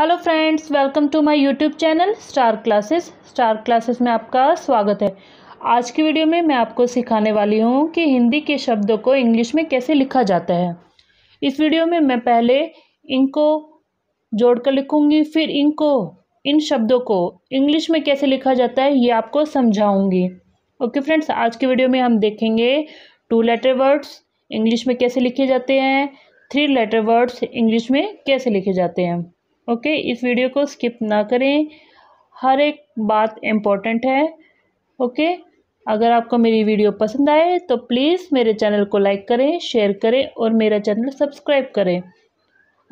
hello friends welcome to my YouTube channel star classes star classes में आपका स्वागत है आज की वीडियो में मैं आपको सिखाने वाली हूँ कि हिंदी के शब्दों को इंग्लिश में कैसे लिखा जाता है इस वीडियो में मैं पहले इनको जोड़कर लिखूँगी फिर इनको इन शब्दों को इंग्लिश में कैसे लिखा जाता है ये आपको समझाऊँगी ओके फ्रेंड्स आज की वीडियो में हम देखेंगे टू लेटर वर्ड्स इंग्लिश में कैसे लिखे जाते हैं थ्री लेटर वर्ड्स इंग्लिश में कैसे लिखे जाते हैं ओके इस वीडियो को स्किप ना करें हर एक बात इम्पोर्टेंट है ओके अगर आपको मेरी वीडियो पसंद आए तो प्लीज़ मेरे चैनल को लाइक करें शेयर करें और मेरा चैनल सब्सक्राइब करें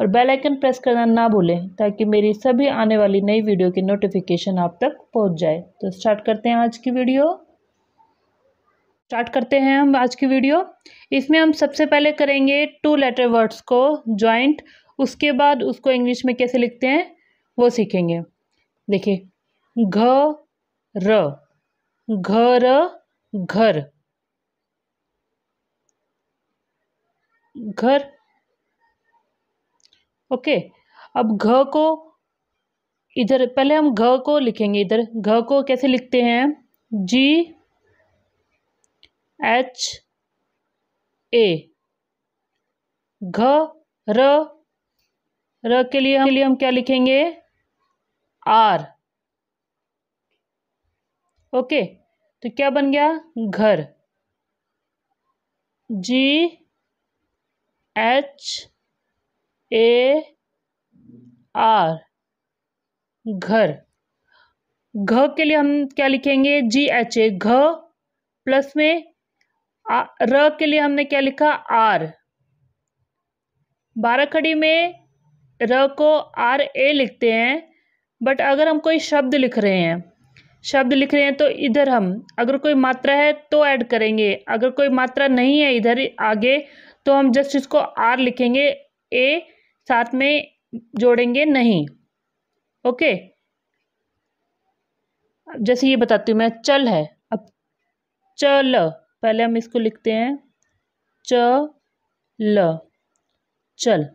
और बेल आइकन प्रेस करना ना भूलें ताकि मेरी सभी आने वाली नई वीडियो की नोटिफिकेशन आप तक पहुंच जाए तो स्टार्ट करते हैं आज की वीडियो स्टार्ट करते हैं हम आज की वीडियो इसमें हम सबसे पहले करेंगे टू लेटर वर्ड्स को ज्वाइंट उसके बाद उसको इंग्लिश में कैसे लिखते हैं वो सीखेंगे देखिए घ र घर घर घर ओके अब घ को इधर पहले हम घ को लिखेंगे इधर घ को कैसे लिखते हैं जी एच ए घ र र के लिए हम के लिए हम क्या लिखेंगे आर ओके तो क्या बन गया घर जी एच ए आर घर घ के लिए हम क्या लिखेंगे जी एच ए घ प्लस में र के लिए हमने क्या लिखा आर बारह खड़ी में र को आर ए लिखते हैं बट अगर हम कोई शब्द लिख रहे हैं शब्द लिख रहे हैं तो इधर हम अगर कोई मात्रा है तो ऐड करेंगे अगर कोई मात्रा नहीं है इधर आगे तो हम जस्ट इसको आर लिखेंगे ए साथ में जोड़ेंगे नहीं ओके जैसे ये बताती हूँ मैं चल है अब चल पहले हम इसको लिखते हैं च ल चल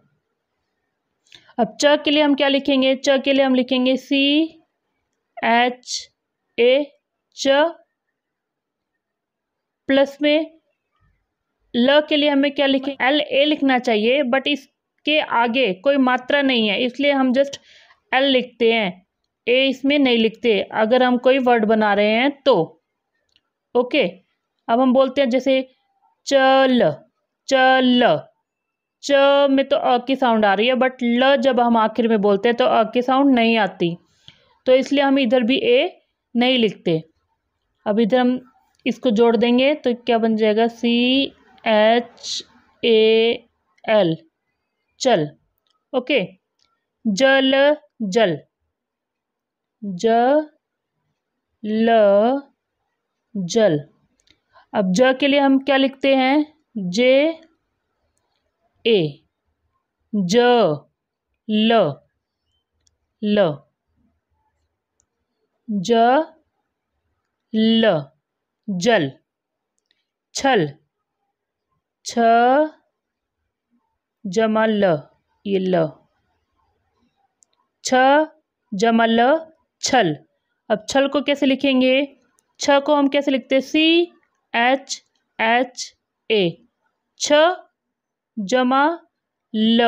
अब च के लिए हम क्या लिखेंगे च के लिए हम लिखेंगे सी एच ए च प्लस में ल के लिए हमें क्या लिखें एल ए लिखना चाहिए बट इसके आगे कोई मात्रा नहीं है इसलिए हम जस्ट एल लिखते हैं ए इसमें नहीं लिखते अगर हम कोई वर्ड बना रहे हैं तो ओके अब हम बोलते हैं जैसे चल चल च में तो अ की साउंड आ रही है बट ल जब हम आखिर में बोलते हैं तो अ की साउंड नहीं आती तो इसलिए हम इधर भी ए नहीं लिखते अब इधर हम इसको जोड़ देंगे तो क्या बन जाएगा सी एच ए एल चल ओके जल जल ज ल जल अब ज के लिए हम क्या लिखते हैं जे ए ज ल ल ज ल जल छल छ जमा ल ये ल छ जमा ल छल अब छल को कैसे लिखेंगे छ को हम कैसे लिखते हैं सी एच एच ए छ जमा ल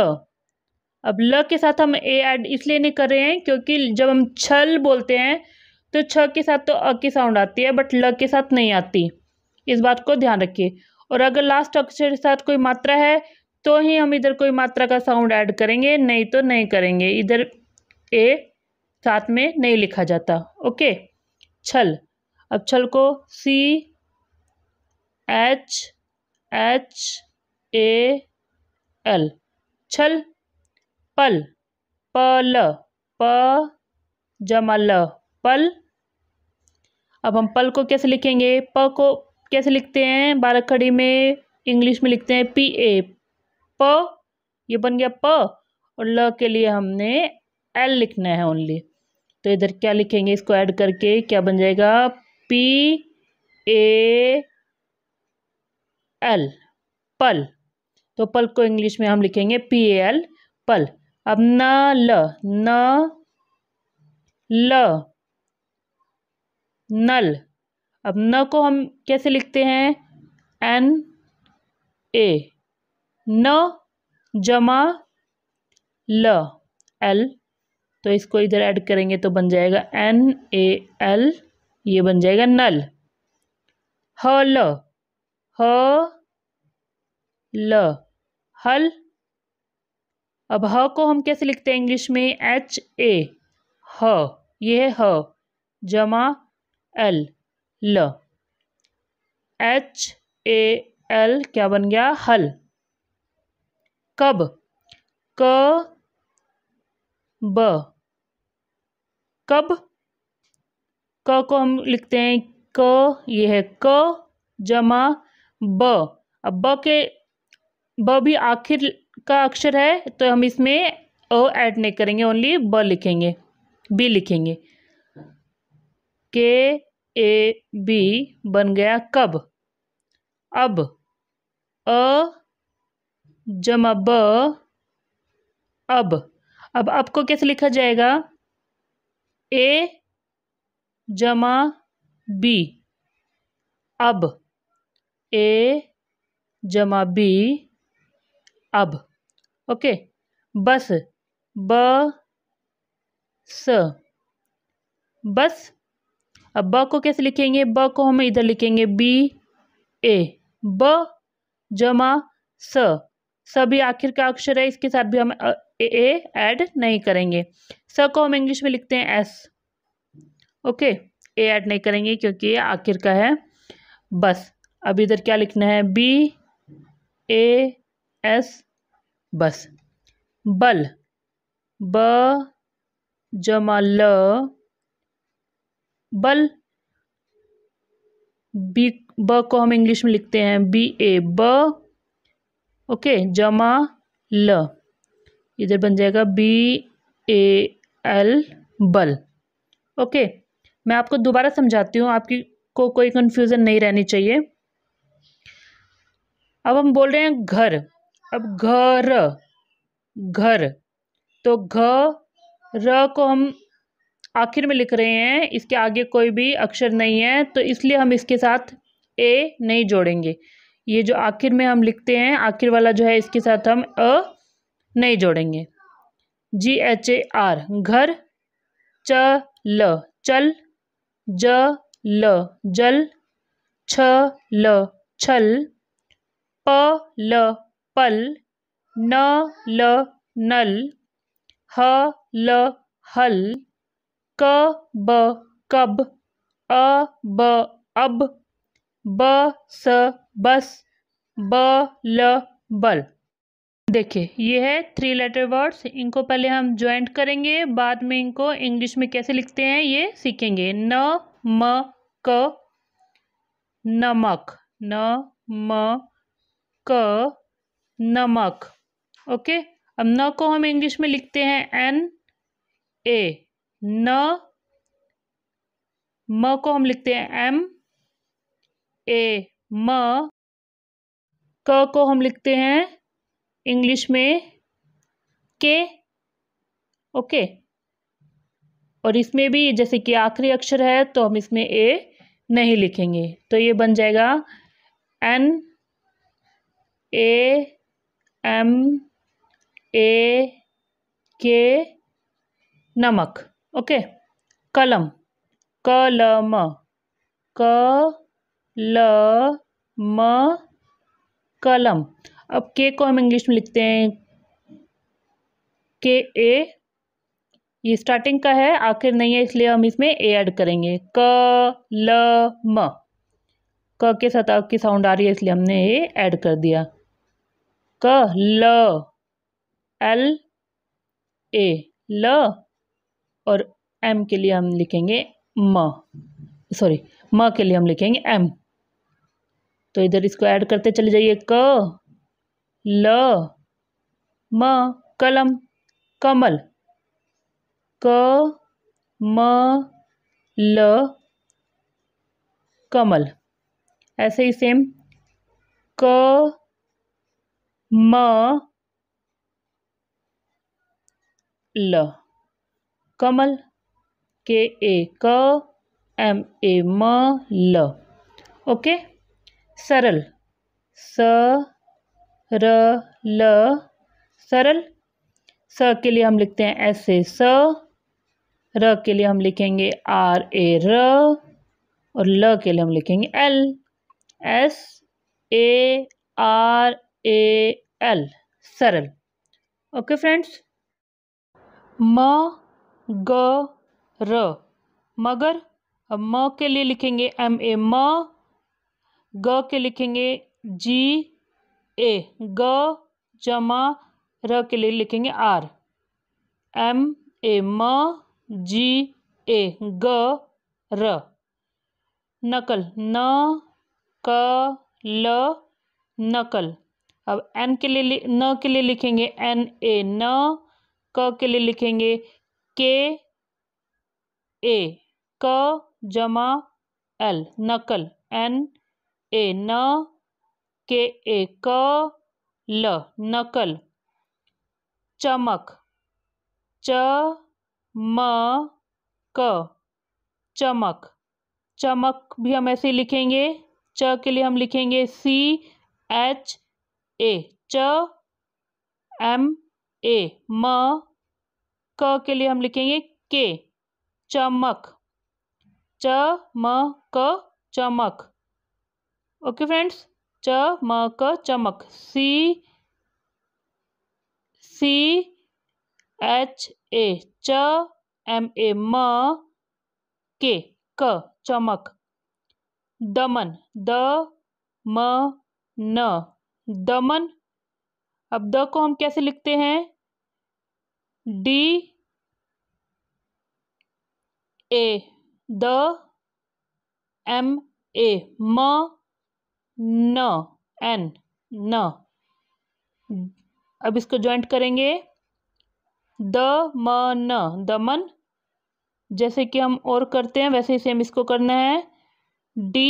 अब ल के साथ हम ए ऐड इसलिए नहीं कर रहे हैं क्योंकि जब हम छल बोलते हैं तो छ के साथ तो अ की साउंड आती है बट ल के साथ नहीं आती इस बात को ध्यान रखिए और अगर लास्ट अक्षर के साथ कोई मात्रा है तो ही हम इधर कोई मात्रा का साउंड ऐड करेंगे नहीं तो नहीं करेंगे इधर ए साथ में नहीं लिखा जाता ओके छल अब छल को C H H A L छल पल पल प जमल पल अब हम पल को कैसे लिखेंगे प को कैसे लिखते हैं बारह खड़ी में इंग्लिश में लिखते हैं पी ए प ये बन गया प और ल के लिए हमने एल लिखना है ओनली तो इधर क्या लिखेंगे इसको ऐड करके क्या बन जाएगा पी ए एल पल तो पल को इंग्लिश में हम लिखेंगे पी ए एल पल अब न ल न ल नल अब न को हम कैसे लिखते हैं एन ए न जमा ल एल तो इसको इधर ऐड करेंगे तो बन जाएगा एन ए एल ये बन जाएगा नल ह ल ह ल हल अब ह को हम कैसे लिखते हैं इंग्लिश में एच ए ह ये है ह जमा एल ल एच ए एल क्या बन गया हल कब क ब कब क को हम लिखते हैं क ये है क जमा ब अब ब के ब भी आखिर का अक्षर है तो हम इसमें अ ऐड नहीं करेंगे ओनली ब लिखेंगे बी लिखेंगे के ए बी बन गया कब अब अ जमा ब अब अब अब को कैसे लिखा जाएगा ए जमा बी अब ए जमा बी अब ओके बस ब स बस अब ब को कैसे लिखेंगे ब को हम इधर लिखेंगे बी ए ब जमा स सभी आखिर का अक्षर है इसके साथ भी हम ए ऐड नहीं करेंगे स को हम इंग्लिश में लिखते हैं एस ओके ए ऐड नहीं करेंगे क्योंकि ये आखिर का है बस अब इधर क्या लिखना है बी ए एस बस बल ब जमा ल बल बी ब को हम इंग्लिश में लिखते हैं बी ए ब ओके जमा ल इधर बन जाएगा बी ए एल बल ओके मैं आपको दोबारा समझाती हूँ आपकी को कोई कंफ्यूजन नहीं रहनी चाहिए अब हम बोल रहे हैं घर अब घ र घर तो घ र को हम आखिर में लिख रहे हैं इसके आगे कोई भी अक्षर नहीं है तो इसलिए हम इसके साथ ए नहीं जोड़ेंगे ये जो आखिर में हम लिखते हैं आखिर वाला जो है इसके साथ हम अ नहीं जोड़ेंगे जी एच ए आर घर च ल चल ज ल जल छ ल छल प ल पल न ल नल ह ल हल क ब कब अ ब अब ब स बस ब ल बल देखिए ये है थ्री लेटर वर्ड्स इनको पहले हम ज्वाइंट करेंगे बाद में इनको इंग्लिश में कैसे लिखते हैं ये सीखेंगे न म क नमक न म क नमक ओके अब न को हम इंग्लिश में लिखते हैं एन ए न म को हम लिखते हैं एम ए म क को हम लिखते हैं इंग्लिश में के ओके और इसमें भी जैसे कि आखिरी अक्षर है तो हम इसमें ए नहीं लिखेंगे तो ये बन जाएगा एन ए एम ए के नमक ओके कलम कलम क ल म कलम अब के को हम इंग्लिश में लिखते हैं के ए ये स्टार्टिंग का है आखिर नहीं है इसलिए हम इसमें ए ऐड करेंगे क ल म क के साथ आपकी साउंड आ रही है इसलिए हमने ए ऐड कर दिया क ल एल ए ल और एम के लिए हम लिखेंगे म सॉरी म के लिए हम लिखेंगे एम तो इधर इसको ऐड करते चले जाइए क ल म कलम कमल क म ल कमल ऐसे ही सेम क म ल कमल के ए क एम ए म ल ओके सरल स र ल सरल स के लिए हम लिखते हैं एस ए स र के लिए हम लिखेंगे आर ए र और ल के लिए हम लिखेंगे L S A R A L सरल ओके फ्रेंड्स म ग र मगर अब म के लिए लिखेंगे एम ए म ग के लिखेंगे जी ए ग जमा र के लिए लिखेंगे आर एम ए म जी ए ग र नकल न क ल नकल अब एन के लिए न के लिए लिखेंगे एन ए न क के लिए लिखेंगे के ए क जमा एल नकल एन ए न के ए क ल नकल चमक च म क चमक चमक भी हम ऐसे लिखेंगे च के लिए हम लिखेंगे सी एच ए च एम ए म क के लिए हम लिखेंगे के चमक च म क चमक ओके फ्रेंड्स च म क चमक सी सी एच ए च एम ए म के क चमक दमन द म न दमन अब द को हम कैसे लिखते हैं डी ए द एम ए म न एन न अब इसको ज्वाइंट करेंगे द म न दमन जैसे कि हम और करते हैं वैसे ही सेम इसको करना है डी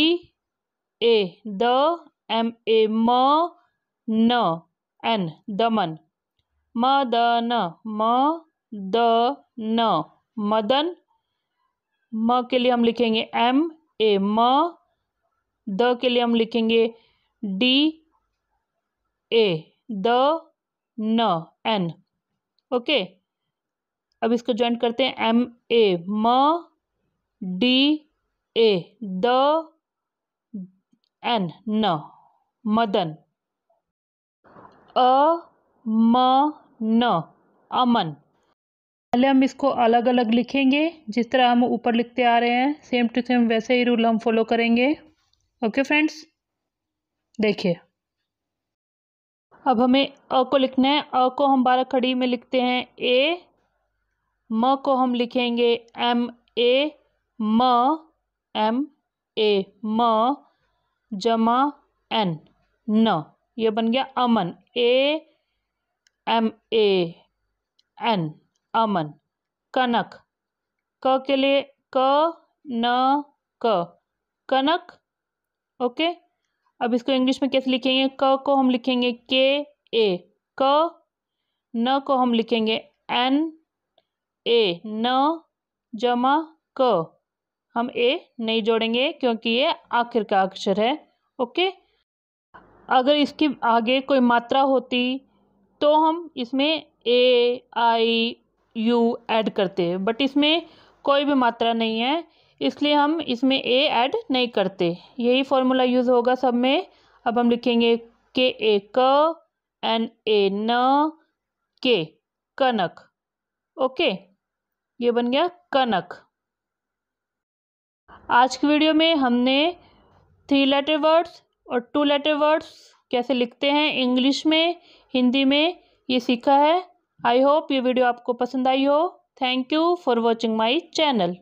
ए द एम ए म न एन दमन मदन म द न मदन म के लिए हम लिखेंगे एम ए म द के लिए हम लिखेंगे डी ए द न एन ओके अब इसको ज्वाइन करते हैं एम ए म डी ए द एन न मदन अ म न अमन पहले हम इसको अलग अलग लिखेंगे जिस तरह हम ऊपर लिखते आ रहे हैं सेम टू सेम वैसे ही रूल हम फॉलो करेंगे ओके फ्रेंड्स देखिए अब हमें अ को लिखना है अ को हम बारह खड़ी में लिखते हैं ए म को हम लिखेंगे एम ए म एम ए म जमा एन न ये बन गया अमन ए एम ए एन अमन कनक क के लिए क न क कनक ओके अब इसको इंग्लिश में कैसे लिखेंगे क को हम लिखेंगे के ए क न को हम लिखेंगे एन ए न जमा क हम ए नहीं जोड़ेंगे क्योंकि ये आखिर का अक्षर है ओके अगर इसके आगे कोई मात्रा होती तो हम इसमें ए आई यू ऐड करते हैं बट इसमें कोई भी मात्रा नहीं है इसलिए हम इसमें ए ऐड नहीं करते यही फॉर्मूला यूज़ होगा सब में अब हम लिखेंगे के ए क एन ए न के कनक ओके ये बन गया कनक आज की वीडियो में हमने थ्री लेटर वर्ड्स और टू लेटर वर्ड्स कैसे लिखते हैं इंग्लिश में हिंदी में ये सीखा है आई होप ये वीडियो आपको पसंद आई हो thank you for watching my channel